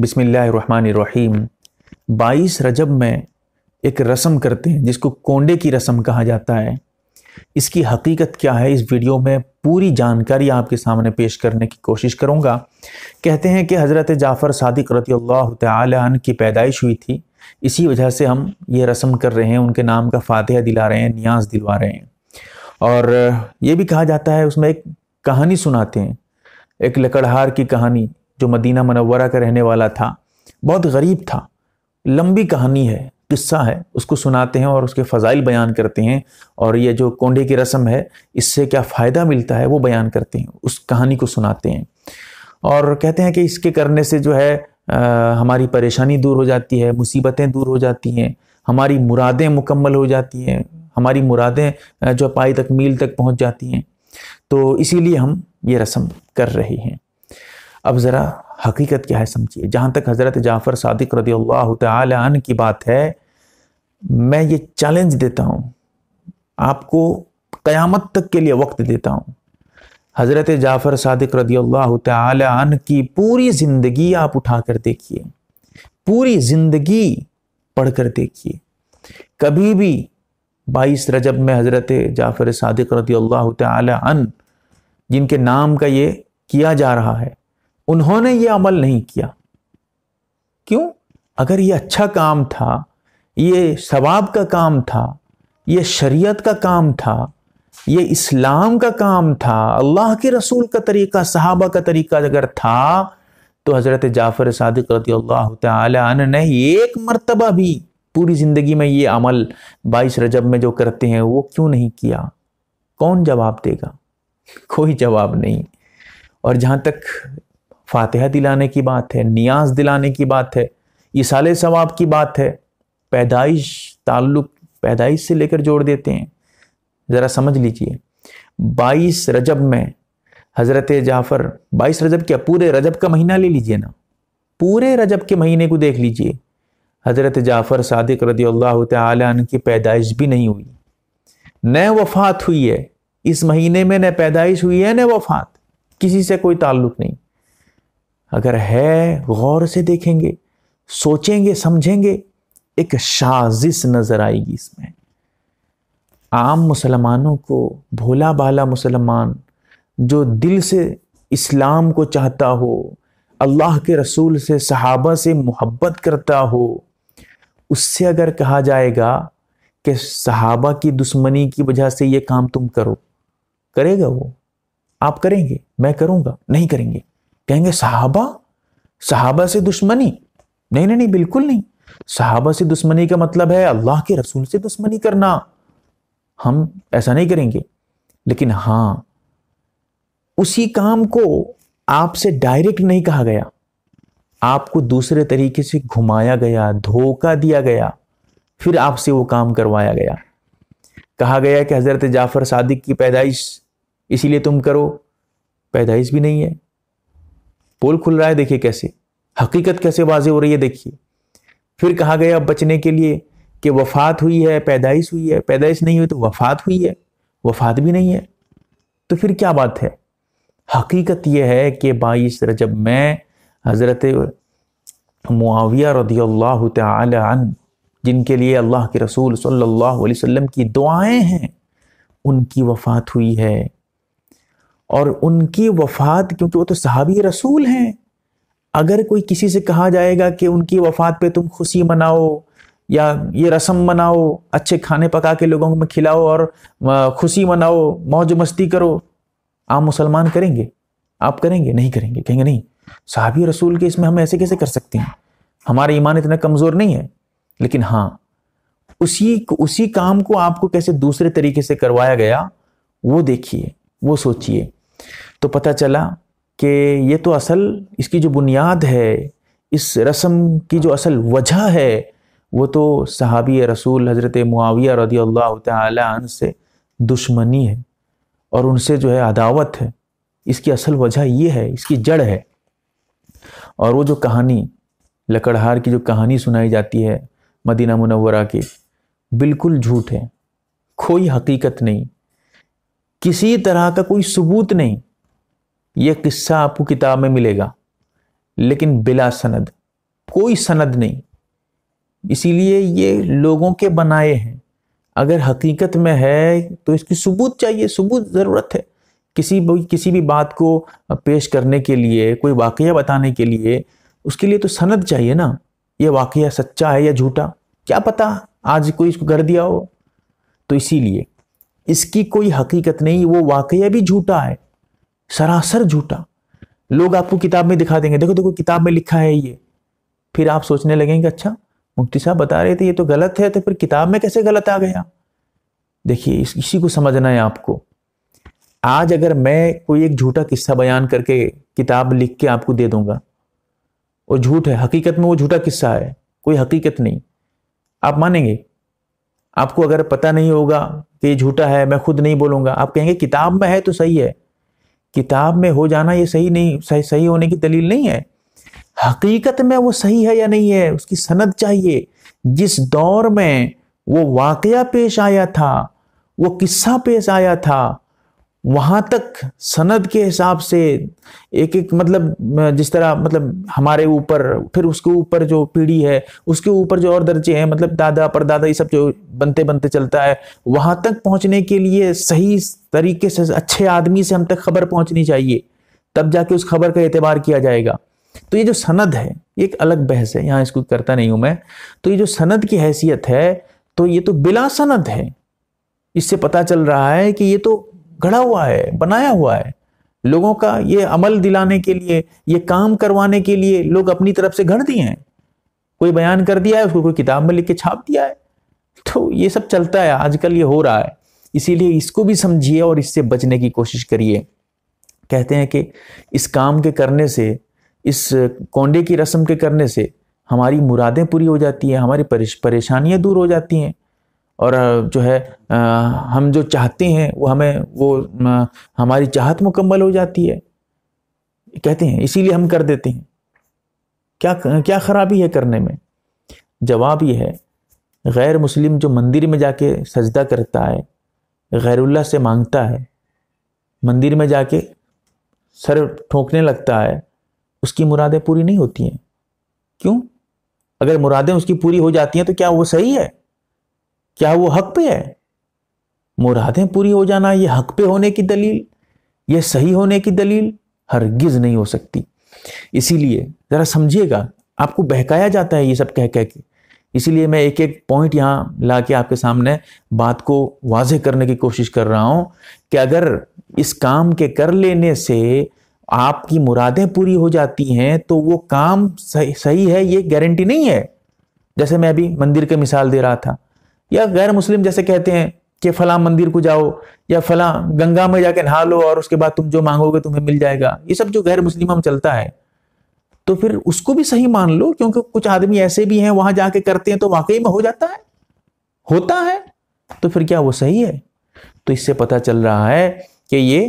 बिसमीम बाईस रजब में एक रस्म करते हैं जिसको कोंडे की रस्म कहा जाता है इसकी हकीकत क्या है इस वीडियो में पूरी जानकारी आपके सामने पेश करने की कोशिश करूँगा कहते हैं कि हज़रत जाफ़र सादिक रती तन की पैदाइश हुई थी इसी वजह से हम ये रस्म कर रहे हैं उनके नाम का फातह दिला रहे हैं नियाज दिलवा रहे हैं और ये भी कहा जाता है उसमें एक कहानी सुनाते हैं एक लकड़हार की कहानी जो मदीना मनवरा का रहने वाला था बहुत गरीब था लंबी कहानी है किस्सा है उसको सुनाते हैं और उसके फ़जाइल बयान करते हैं और ये जो कोंडे की रस्म है इससे क्या फ़ायदा मिलता है वो बयान करते हैं उस कहानी को सुनाते हैं और कहते हैं कि इसके करने से जो है आ, हमारी परेशानी दूर हो जाती है मुसीबतें दूर हो जाती हैं हमारी मुरादें मुकम्मल हो जाती हैं हमारी मुरादें जो पाई तकमील तक पहुँच जाती हैं तो इसीलिए हम ये रस्म कर रहे हैं अब ज़रा हकीकत क्या है समझिए जहाँ तक हज़रत जाफ़र सादिक रदी अल्लाह तन की बात है मैं ये चैलेंज देता हूँ आपको क़यामत तक के लिए वक्त देता हूँ हज़रत जाफ़र सादिक रदी अल्लाह तन की पूरी ज़िंदगी आप उठा कर देखिए पूरी ज़िंदगी पढ़ कर देखिए कभी भी बाईस रजब में हज़रत जाफ़र सादिक रदी अल्लाह तन जिनके नाम का ये किया जा रहा है उन्होंने ये अमल नहीं किया क्यों अगर ये अच्छा काम था ये सवाब का काम था ये शरीयत का काम था ये इस्लाम का काम था अल्लाह के रसूल का तरीका सहाबा का तरीका अगर था तो हज़रत जाफ़र सदक रदी ने एक मरतबा भी पूरी ज़िंदगी में ये अमल बाईस रजब में जो करते हैं वो क्यों नहीं किया कौन जवाब देगा कोई जवाब नहीं और जहाँ तक फातिहा दिलाने की बात है नियाज दिलाने की बात है इसाले सवाब की बात है पैदाइश ताल्लुक पैदाइश से लेकर जोड़ देते हैं ज़रा समझ लीजिए बाईस रजब में हज़रत जाफ़र बाईस रजब क्या पूरे रजब का महीना ले लीजिए ना पूरे रजब के महीने को देख लीजिए हज़रत जाफ़र सदक रदी अल्लाह तन की पैदाइश भी नहीं हुई न वफ़ात हुई है इस महीने में न पैदाइश हुई है न वफ़ात किसी से कोई ताल्लुक़ नहीं अगर है गौर से देखेंगे सोचेंगे समझेंगे एक साजिश नज़र आएगी इसमें आम मुसलमानों को भोला भाला मुसलमान जो दिल से इस्लाम को चाहता हो अल्लाह के रसूल से सहाबा से मोहब्बत करता हो उससे अगर कहा जाएगा कि सहाबा की दुश्मनी की वजह से ये काम तुम करो करेगा वो आप करेंगे मैं करूँगा नहीं करेंगे कहेंगे साहबा साहबा से दुश्मनी नहीं नहीं नहीं बिल्कुल नहीं साहबा से दुश्मनी का मतलब है अल्लाह के रसूल से दुश्मनी करना हम ऐसा नहीं करेंगे लेकिन हाँ उसी काम को आपसे डायरेक्ट नहीं कहा गया आपको दूसरे तरीके से घुमाया गया धोखा दिया गया फिर आपसे वो काम करवाया गया कहा गया कि हज़रत जाफ़र सादिक की पैदाइश इसीलिए तुम करो पैदाइश भी नहीं है पोल खुल रहा है देखिए कैसे हकीकत कैसे वाजी हो रही है देखिए फिर कहा गया अब बचने के लिए कि वफात हुई है पैदाइश हुई है पैदाइश नहीं हुई तो वफात हुई है वफात भी नहीं है तो फिर क्या बात है हकीकत यह है कि बाईस रजब में हज़रत मुआविया रदी अल्लाह तन जिनके लिए अल्लाह के रसूल सल्लल्लाहु अलैहि वसल्लम की दुआएं हैं उनकी वफ़ात हुई है और उनकी वफ़ात क्योंकि वो तो सहाबी रसूल हैं अगर कोई किसी से कहा जाएगा कि उनकी वफ़ात पे तुम खुशी मनाओ या ये रसम मनाओ अच्छे खाने पका के लोगों में खिलाओ और खुशी मनाओ मौज मस्ती करो आप मुसलमान करेंगे आप करेंगे नहीं करेंगे कहेंगे नहीं सहाबी रसूल के इसमें हम ऐसे कैसे कर सकते हैं हमारा ईमान इतना कमज़ोर नहीं है लेकिन हाँ उसी उसी काम को आपको कैसे दूसरे तरीके से करवाया गया वो देखिए वो सोचिए तो पता चला कि ये तो असल इसकी जो बुनियाद है इस रस्म की जो असल वजह है वो तो सहाबी रसूल हज़रत मुआविया रदी अल्लाह तन से दुश्मनी है और उनसे जो है अदावत है इसकी असल वजह ये है इसकी जड़ है और वो जो कहानी लकड़हार की जो कहानी सुनाई जाती है मदीना मुनवरा की बिल्कुल झूठ है कोई हकीकत नहीं किसी तरह का कोई सबूत नहीं यह किस्सा आपको किताब में मिलेगा लेकिन बिला सनद कोई सनद नहीं इसीलिए ये लोगों के बनाए हैं अगर हकीकत में है तो इसकी सबूत चाहिए सबूत ज़रूरत है किसी भी किसी भी बात को पेश करने के लिए कोई वाक़ बताने के लिए उसके लिए तो सनद चाहिए ना ये वाक़ सच्चा है या झूठा क्या पता आज कोई इसको कर दिया हो तो इसीलिए इसकी कोई हकीकत नहीं वो वाक़ भी झूठा है सरासर झूठा लोग आपको किताब में दिखा देंगे देखो देखो किताब में लिखा है ये फिर आप सोचने लगेंगे अच्छा मुफ्ती साहब बता रहे थे ये तो गलत है तो फिर किताब में कैसे गलत आ गया देखिए इस, इसी को समझना है आपको आज अगर मैं कोई एक झूठा किस्सा बयान करके किताब लिख के आपको दे दूंगा वो झूठ है हकीकत में वो झूठा किस्सा है कोई हकीकत नहीं आप मानेंगे आपको अगर पता नहीं होगा कि ये झूठा है मैं खुद नहीं बोलूंगा आप कहेंगे किताब में है तो सही है किताब में हो जाना ये सही नहीं सही सही होने की दलील नहीं है हकीकत में वो सही है या नहीं है उसकी सनद चाहिए जिस दौर में वो वाकया पेश आया था वो किस्सा पेश आया था वहाँ तक सनद के हिसाब से एक एक मतलब जिस तरह मतलब हमारे ऊपर फिर उसके ऊपर जो पीढ़ी है उसके ऊपर जो और दर्जे हैं मतलब दादा परदादा ये सब जो बनते बनते चलता है वहाँ तक पहुँचने के लिए सही तरीके से अच्छे आदमी से हम तक खबर पहुँचनी चाहिए तब जाके उस खबर का एतबार किया जाएगा तो ये जो सनद है एक अलग बहस है यहाँ इसको करता नहीं हूँ मैं तो ये जो सनद की हैसियत है तो ये तो बिला सनद है इससे पता चल रहा है कि ये तो गढ़ा हुआ है बनाया हुआ है लोगों का ये अमल दिलाने के लिए ये काम करवाने के लिए लोग अपनी तरफ से घड़ दिए हैं कोई बयान कर दिया है उसको कोई किताब में लिख के छाप दिया है तो ये सब चलता है आजकल ये हो रहा है इसीलिए इसको भी समझिए और इससे बचने की कोशिश करिए कहते हैं कि इस काम के करने से इस कौंडे की रस्म के करने से हमारी मुरादें पूरी हो जाती हैं हमारी परेशानियां दूर हो जाती हैं और जो है हम जो चाहते हैं वो हमें वो हमारी चाहत मुकम्मल हो जाती है कहते हैं इसीलिए हम कर देते हैं क्या क्या खराबी है करने में जवाब ये है गैर मुस्लिम जो मंदिर में जाके सजदा करता है गैरुल्ला से मांगता है मंदिर में जाके सर ठोंकने लगता है उसकी मुरादें पूरी नहीं होती हैं क्यों अगर मुरादें उसकी पूरी हो जाती हैं तो क्या वो सही है क्या वो हक पे है मुरादें पूरी हो जाना ये हक पे होने की दलील ये सही होने की दलील हरगिज नहीं हो सकती इसीलिए ज़रा समझिएगा आपको बहकाया जाता है ये सब कह कह के इसीलिए मैं एक एक पॉइंट यहाँ ला के आपके सामने बात को वाजे करने की कोशिश कर रहा हूँ कि अगर इस काम के कर लेने से आपकी मुरादें पूरी हो जाती हैं तो वो काम सही, सही है ये गारंटी नहीं है जैसे मैं अभी मंदिर की मिसाल दे रहा था या गैर मुस्लिम जैसे कहते हैं कि फला मंदिर को जाओ या फला गंगा में जाके नहा लो और उसके बाद तुम जो मांगोगे तुम्हें मिल जाएगा ये सब जो गैर मुस्लिम हम चलता है तो फिर उसको भी सही मान लो क्योंकि कुछ आदमी ऐसे भी हैं वहां जाके करते हैं तो वाकई में हो जाता है होता है तो फिर क्या वो सही है तो इससे पता चल रहा है कि ये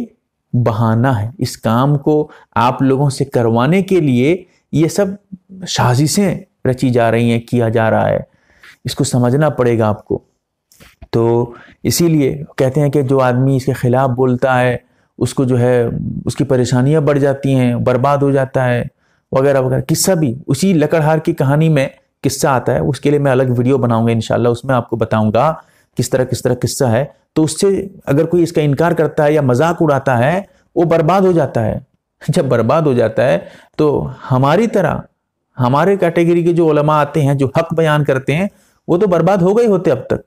बहाना है इस काम को आप लोगों से करवाने के लिए ये सब साजिशें रची जा रही हैं किया जा रहा है इसको समझना पड़ेगा आपको तो इसीलिए कहते हैं कि जो आदमी इसके ख़िलाफ़ बोलता है उसको जो है उसकी परेशानियाँ बढ़ जाती हैं बर्बाद हो जाता है वगैरह वगैरह किस्सा भी उसी लकड़हार की कहानी में किस्सा आता है उसके लिए मैं अलग वीडियो बनाऊंगा इन उसमें आपको बताऊंगा किस तरह किस तरह किस्सा है तो उससे अगर कोई इसका इनकार करता है या मजाक उड़ाता है वो बर्बाद हो जाता है जब बर्बाद हो जाता है तो हमारी तरह हमारे कैटेगरी के जो उलमा आते हैं जो हक बयान करते हैं वो तो बर्बाद हो गए होते अब तक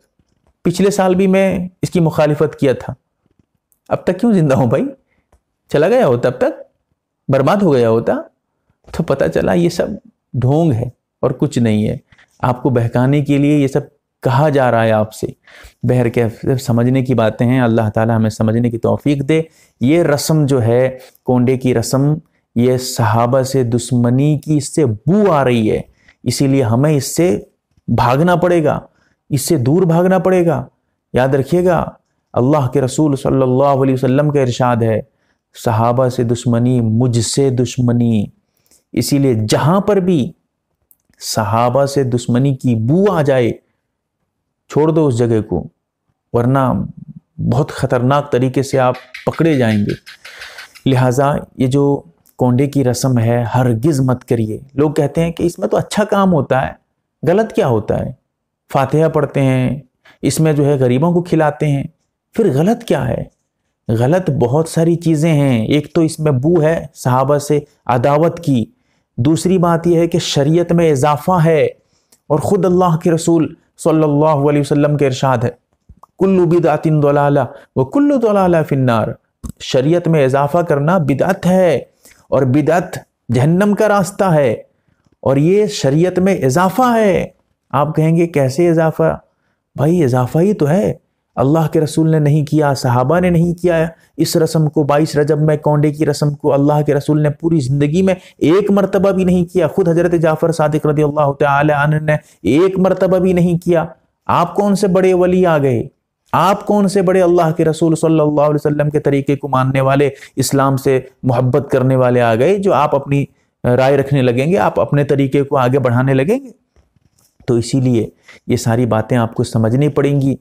पिछले साल भी मैं इसकी मुखालिफत किया था अब तक क्यों ज़िंदा हूँ भाई चला गया होता अब तक बर्बाद हो गया होता तो पता चला ये सब ढोंग है और कुछ नहीं है आपको बहकाने के लिए ये सब कहा जा रहा है आपसे बहर के समझने की बातें हैं अल्लाह ताला हमें समझने की तौफीक दे ये रस्म जो है कोंडे की रस्म ये सहाबा से दुश्मनी की इससे बू आ रही है इसीलिए हमें इससे भागना पड़ेगा इससे दूर भागना पड़ेगा याद रखिएगा अल्लाह के रसूल सल्लल्लाहु अलैहि वसल्लम का इरशाद है सहाबा से दुश्मनी मुझसे दुश्मनी इसीलिए जहाँ पर भी सहाबा से दुश्मनी की बू आ जाए छोड़ दो उस जगह को वरना बहुत ख़तरनाक तरीके से आप पकड़े जाएंगे लिहाजा ये जो कोंडे की रस्म है हरगिज़ मत करिए लोग कहते हैं कि इसमें तो अच्छा काम होता है गलत क्या होता है फातिहा पढ़ते हैं इसमें जो है गरीबों को खिलाते हैं फिर गलत क्या है गलत बहुत सारी चीज़ें हैं एक तो इसमें बू है सहाबा से अदावत की दूसरी बात यह है कि शरीयत में इजाफा है और ख़ुद अल्लाह के रसूल सल्लल्लाहु अलैहि वसल्लम के इरशाद है कुल्लू बिदातिन दलाला व कुल्लू दलाला फिन्नार शरीयत में इजाफा करना बिदत है और बिदत जहन्नम का रास्ता है और ये शरीयत में इजाफा है आप कहेंगे कैसे इजाफा भाई इजाफा ही तो है अल्लाह के रसूल ने नहीं किया सहाबा ने नहीं किया इस रस्म को बाईस रजब में कौंडे की रस्म को अल्लाह के रसूल ने पूरी ज़िंदगी में एक मरतबा भी नहीं किया खुद हज़रत जाफ़र सदक रदी अल्लाह तन ने एक मरतबा भी नहीं किया आप कौन से बड़े वली आ गए आप कौन से बड़े अल्लाह के रसूल सल्लल्लाहु अलैहि वसल्लम के तरीके को मानने वाले इस्लाम से मोहब्बत करने वाले आ गए जो आप अपनी राय रखने लगेंगे आप अपने तरीके को आगे बढ़ाने लगेंगे तो इसीलिए ये सारी बातें आपको समझनी पड़ेंगी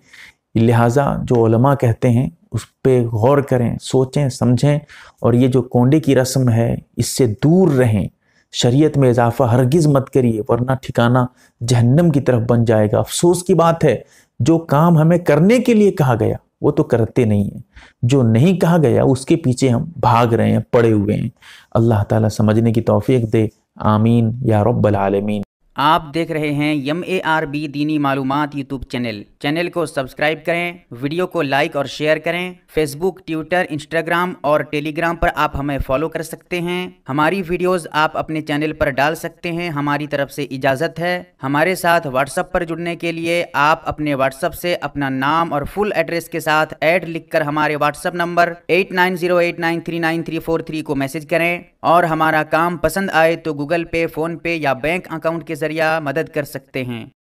लिहाजा जो उलमा कहते हैं उस पर गौर करें सोचें समझें और ये जो कोंडे की रस्म है इससे दूर रहें शरीयत में इजाफा हरगिज़ मत करिए वरना ठिकाना जहन्नम की तरफ बन जाएगा अफसोस की बात है जो काम हमें करने के लिए कहा गया वो तो करते नहीं हैं जो नहीं कहा गया उसके पीछे हम भाग रहे हैं पड़े हुए हैं अल्लाह ताला समझने की तौफीक दे आमीन या रब्बल आलमीन आप देख रहे हैं यम A R B Deeni Maloom YouTube channel channel को सब्सक्राइब करें वीडियो को लाइक और शेयर करें फेसबुक ट्विटर इंस्टाग्राम और टेलीग्राम पर आप हमें फॉलो कर सकते हैं हमारी वीडियोस आप अपने चैनल पर डाल सकते हैं हमारी तरफ से इजाज़त है हमारे साथ व्हाट्सएप पर जुड़ने के लिए आप अपने व्हाट्सएप से अपना नाम और फुल एड्रेस के साथ ऐड लिख हमारे व्हाट्सएप नंबर एट को मैसेज करें और हमारा काम पसंद आए तो गूगल पे फ़ोन पे या बैंक अकाउंट के जरिए मदद कर सकते हैं